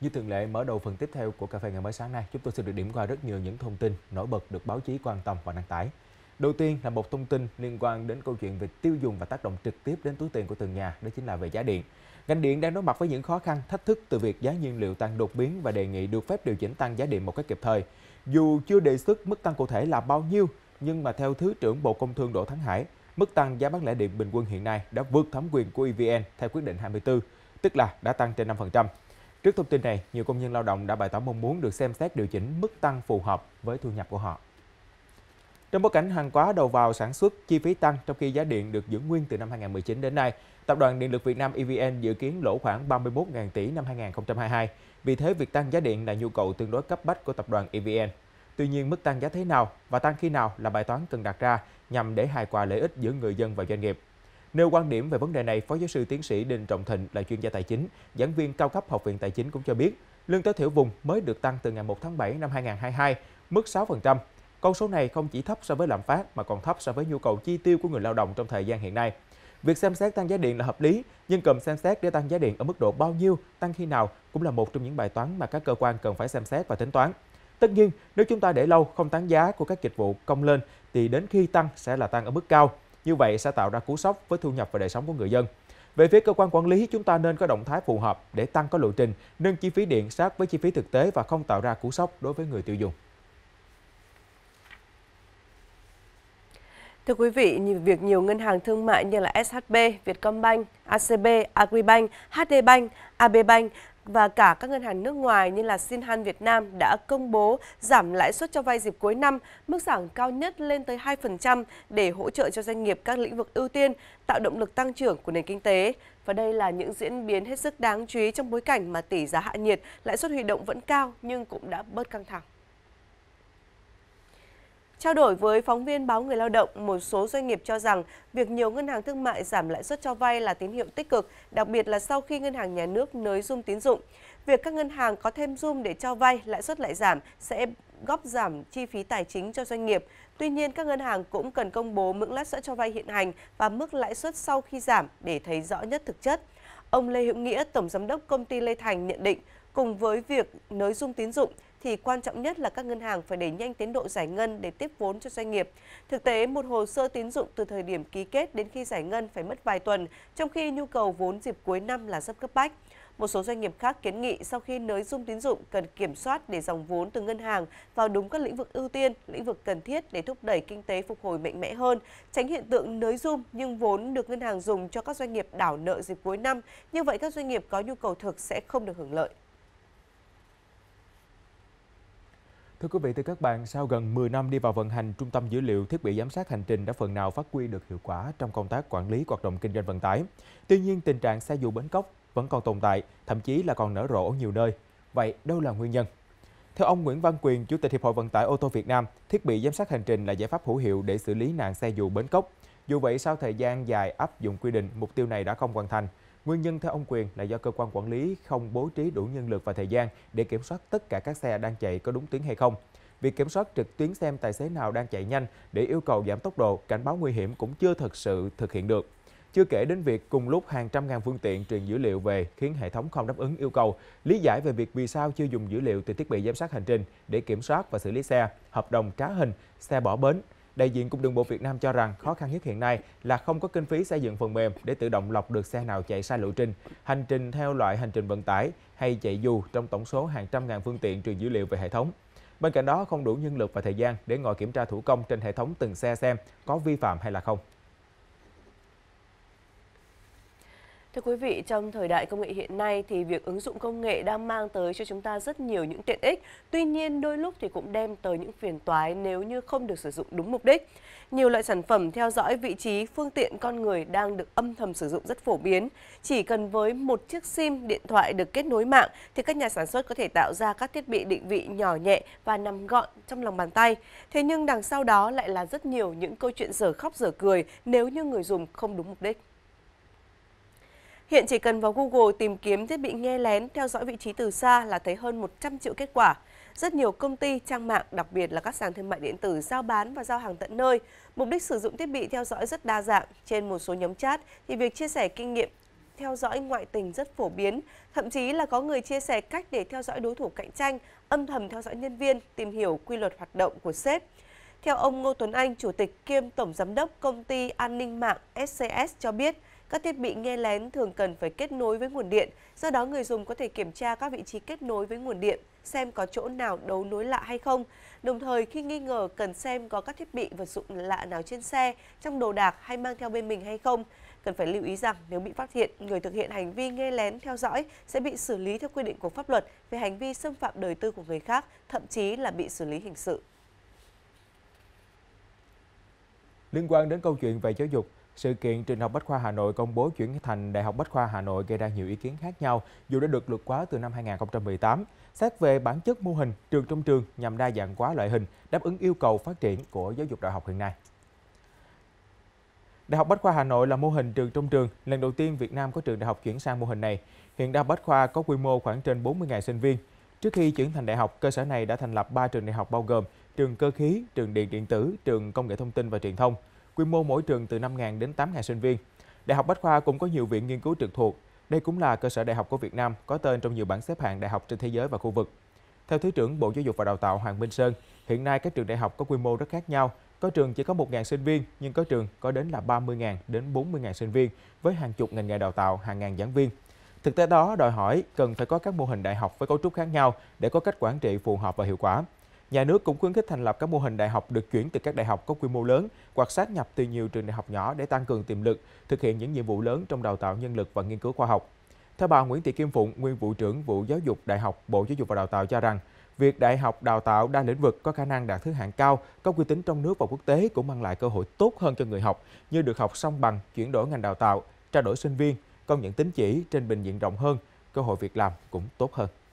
Như thường lệ, mở đầu phần tiếp theo của Cà phê ngày mới sáng nay, chúng tôi sẽ được điểm qua rất nhiều những thông tin nổi bật được báo chí quan tâm và đăng tải. Đầu tiên là một thông tin liên quan đến câu chuyện về tiêu dùng và tác động trực tiếp đến túi tiền của từng nhà, đó chính là về giá điện. Ngành điện đang đối mặt với những khó khăn, thách thức từ việc giá nhiên liệu tăng đột biến và đề nghị được phép điều chỉnh tăng giá điện một cách kịp thời. Dù chưa đề xuất mức tăng cụ thể là bao nhiêu, nhưng mà theo Thứ trưởng Bộ Công Thương Đỗ Thắng Hải, mức tăng giá bán lẻ điện bình quân hiện nay đã vượt thẩm quyền của EVN theo quyết định 24, tức là đã tăng trên 5%. Trước thông tin này, nhiều công nhân lao động đã bày tỏ mong muốn được xem xét điều chỉnh mức tăng phù hợp với thu nhập của họ. Trong bối cảnh hàng hóa đầu vào sản xuất chi phí tăng trong khi giá điện được giữ nguyên từ năm 2019 đến nay, Tập đoàn Điện lực Việt Nam EVN dự kiến lỗ khoảng 31.000 tỷ năm 2022. Vì thế, việc tăng giá điện là nhu cầu tương đối cấp bách của tập đoàn EVN. Tuy nhiên, mức tăng giá thế nào và tăng khi nào là bài toán cần đặt ra nhằm để hài hòa lợi ích giữa người dân và doanh nghiệp. Nêu quan điểm về vấn đề này, Phó Giáo sư Tiến sĩ Đinh Trọng Thịnh là chuyên gia tài chính, giảng viên cao cấp Học viện Tài chính cũng cho biết, lương tối thiểu vùng mới được tăng từ ngày 1 tháng 7 năm 2022, mức 6%. Con số này không chỉ thấp so với lạm phát mà còn thấp so với nhu cầu chi tiêu của người lao động trong thời gian hiện nay. Việc xem xét tăng giá điện là hợp lý, nhưng cần xem xét để tăng giá điện ở mức độ bao nhiêu, tăng khi nào cũng là một trong những bài toán mà các cơ quan cần phải xem xét và tính toán. Tất nhiên, nếu chúng ta để lâu không tăng giá của các dịch vụ công lên thì đến khi tăng sẽ là tăng ở mức cao. Như vậy sẽ tạo ra cú sốc với thu nhập và đời sống của người dân. Về phía cơ quan quản lý, chúng ta nên có động thái phù hợp để tăng có lộ trình, nâng chi phí điện sát với chi phí thực tế và không tạo ra cú sốc đối với người tiêu dùng. Thưa quý vị, việc nhiều ngân hàng thương mại như là SHB, Vietcombank, ACB, Agribank, HD Bank, AB Bank và cả các ngân hàng nước ngoài như là Sinhan Việt Nam đã công bố giảm lãi suất cho vay dịp cuối năm, mức giảm cao nhất lên tới 2% để hỗ trợ cho doanh nghiệp các lĩnh vực ưu tiên, tạo động lực tăng trưởng của nền kinh tế. Và đây là những diễn biến hết sức đáng chú ý trong bối cảnh mà tỷ giá hạ nhiệt, lãi suất huy động vẫn cao nhưng cũng đã bớt căng thẳng. Trao đổi với phóng viên báo Người Lao động, một số doanh nghiệp cho rằng việc nhiều ngân hàng thương mại giảm lãi suất cho vay là tín hiệu tích cực, đặc biệt là sau khi ngân hàng nhà nước nới zoom tín dụng. Việc các ngân hàng có thêm zoom để cho vay, lãi suất lại giảm sẽ góp giảm chi phí tài chính cho doanh nghiệp. Tuy nhiên, các ngân hàng cũng cần công bố mức lãi suất cho vay hiện hành và mức lãi suất sau khi giảm để thấy rõ nhất thực chất. Ông Lê Hữu Nghĩa, Tổng Giám đốc Công ty Lê Thành nhận định, cùng với việc nới dung tín dụng, thì quan trọng nhất là các ngân hàng phải đẩy nhanh tiến độ giải ngân để tiếp vốn cho doanh nghiệp. Thực tế, một hồ sơ tín dụng từ thời điểm ký kết đến khi giải ngân phải mất vài tuần, trong khi nhu cầu vốn dịp cuối năm là rất cấp bách. Một số doanh nghiệp khác kiến nghị sau khi nới dung tín dụng cần kiểm soát để dòng vốn từ ngân hàng vào đúng các lĩnh vực ưu tiên, lĩnh vực cần thiết để thúc đẩy kinh tế phục hồi mạnh mẽ hơn, tránh hiện tượng nới dung nhưng vốn được ngân hàng dùng cho các doanh nghiệp đảo nợ dịp cuối năm. Như vậy các doanh nghiệp có nhu cầu thực sẽ không được hưởng lợi. Thưa quý vị, thưa các bạn, sau gần 10 năm đi vào vận hành, Trung tâm Dữ liệu Thiết bị Giám sát Hành trình đã phần nào phát huy được hiệu quả trong công tác quản lý hoạt động kinh doanh vận tải. Tuy nhiên, tình trạng xe dù bến cốc vẫn còn tồn tại, thậm chí là còn nở rộ ở nhiều nơi. Vậy đâu là nguyên nhân? Theo ông Nguyễn Văn Quyền, Chủ tịch Hiệp hội Vận tải ô tô Việt Nam, thiết bị giám sát hành trình là giải pháp hữu hiệu để xử lý nạn xe dù bến cốc Dù vậy, sau thời gian dài áp dụng quy định, mục tiêu này đã không hoàn thành. Nguyên nhân theo ông Quyền là do cơ quan quản lý không bố trí đủ nhân lực và thời gian để kiểm soát tất cả các xe đang chạy có đúng tuyến hay không. Việc kiểm soát trực tuyến xem tài xế nào đang chạy nhanh để yêu cầu giảm tốc độ, cảnh báo nguy hiểm cũng chưa thực sự thực hiện được. Chưa kể đến việc cùng lúc hàng trăm ngàn phương tiện truyền dữ liệu về khiến hệ thống không đáp ứng yêu cầu, lý giải về việc vì sao chưa dùng dữ liệu từ thiết bị giám sát hành trình để kiểm soát và xử lý xe, hợp đồng trá hình, xe bỏ bến, Đại diện Cục Đường bộ Việt Nam cho rằng khó khăn nhất hiện nay là không có kinh phí xây dựng phần mềm để tự động lọc được xe nào chạy sai lộ trình, hành trình theo loại hành trình vận tải hay chạy dù trong tổng số hàng trăm ngàn phương tiện truyền dữ liệu về hệ thống. Bên cạnh đó, không đủ nhân lực và thời gian để ngồi kiểm tra thủ công trên hệ thống từng xe xem có vi phạm hay là không. Thưa quý vị, trong thời đại công nghệ hiện nay thì việc ứng dụng công nghệ đang mang tới cho chúng ta rất nhiều những tiện ích. Tuy nhiên, đôi lúc thì cũng đem tới những phiền toái nếu như không được sử dụng đúng mục đích. Nhiều loại sản phẩm theo dõi vị trí, phương tiện con người đang được âm thầm sử dụng rất phổ biến. Chỉ cần với một chiếc SIM điện thoại được kết nối mạng thì các nhà sản xuất có thể tạo ra các thiết bị định vị nhỏ nhẹ và nằm gọn trong lòng bàn tay. Thế nhưng đằng sau đó lại là rất nhiều những câu chuyện dở khóc dở cười nếu như người dùng không đúng mục đích. Hiện chỉ cần vào Google tìm kiếm thiết bị nghe lén theo dõi vị trí từ xa là thấy hơn 100 triệu kết quả. Rất nhiều công ty, trang mạng, đặc biệt là các sàn thương mại điện tử giao bán và giao hàng tận nơi. Mục đích sử dụng thiết bị theo dõi rất đa dạng. Trên một số nhóm chat thì việc chia sẻ kinh nghiệm theo dõi ngoại tình rất phổ biến, thậm chí là có người chia sẻ cách để theo dõi đối thủ cạnh tranh, âm thầm theo dõi nhân viên, tìm hiểu quy luật hoạt động của sếp. Theo ông Ngô Tuấn Anh, Chủ tịch kiêm Tổng Giám đốc Công ty An ninh mạng SCS cho biết, các thiết bị nghe lén thường cần phải kết nối với nguồn điện, do đó người dùng có thể kiểm tra các vị trí kết nối với nguồn điện, xem có chỗ nào đấu nối lạ hay không. Đồng thời, khi nghi ngờ cần xem có các thiết bị vật dụng lạ nào trên xe, trong đồ đạc hay mang theo bên mình hay không. Cần phải lưu ý rằng nếu bị phát hiện, người thực hiện hành vi nghe lén theo dõi sẽ bị xử lý theo quy định của pháp luật về hành vi xâm phạm đời tư của người khác, thậm chí là bị xử lý hình sự. Liên quan đến câu chuyện về giáo dục, sự kiện Trường học Bách khoa Hà Nội công bố chuyển thành Đại học Bách khoa Hà Nội gây ra nhiều ý kiến khác nhau dù đã được luật quá từ năm 2018. Xét về bản chất mô hình trường trong trường nhằm đa dạng hóa loại hình, đáp ứng yêu cầu phát triển của giáo dục đại học hiện nay. Đại học Bách khoa Hà Nội là mô hình trường trong trường, lần đầu tiên Việt Nam có trường đại học chuyển sang mô hình này. Hiện Đại học Bách khoa có quy mô khoảng trên 40.000 sinh viên. Trước khi chuyển thành đại học, cơ sở này đã thành lập 3 trường đại học bao gồm trường cơ khí, trường điện điện tử, trường công nghệ thông tin và truyền thông quy mô mỗi trường từ 5.000 đến 8.000 sinh viên. Đại học Bách Khoa cũng có nhiều viện nghiên cứu trực thuộc. Đây cũng là cơ sở đại học của Việt Nam có tên trong nhiều bảng xếp hạng đại học trên thế giới và khu vực. Theo Thứ trưởng Bộ Giáo dục và Đào tạo Hoàng Minh Sơn, hiện nay các trường đại học có quy mô rất khác nhau. Có trường chỉ có 1.000 sinh viên, nhưng có trường có đến là 30.000 đến 40.000 sinh viên với hàng chục ngành nghề đào tạo, hàng ngàn giảng viên. Thực tế đó đòi hỏi cần phải có các mô hình đại học với cấu trúc khác nhau để có cách quản trị phù hợp và hiệu quả. Nhà nước cũng khuyến khích thành lập các mô hình đại học được chuyển từ các đại học có quy mô lớn hoặc sát nhập từ nhiều trường đại học nhỏ để tăng cường tiềm lực, thực hiện những nhiệm vụ lớn trong đào tạo nhân lực và nghiên cứu khoa học. Theo bà Nguyễn Thị Kim Phụng, nguyên vụ trưởng vụ giáo dục đại học Bộ Giáo dục và Đào tạo cho rằng, việc đại học đào tạo đa lĩnh vực có khả năng đạt thứ hạng cao, có uy tín trong nước và quốc tế cũng mang lại cơ hội tốt hơn cho người học như được học song bằng, chuyển đổi ngành đào tạo, trao đổi sinh viên, công nhận tín chỉ trên bình diện rộng hơn, cơ hội việc làm cũng tốt hơn.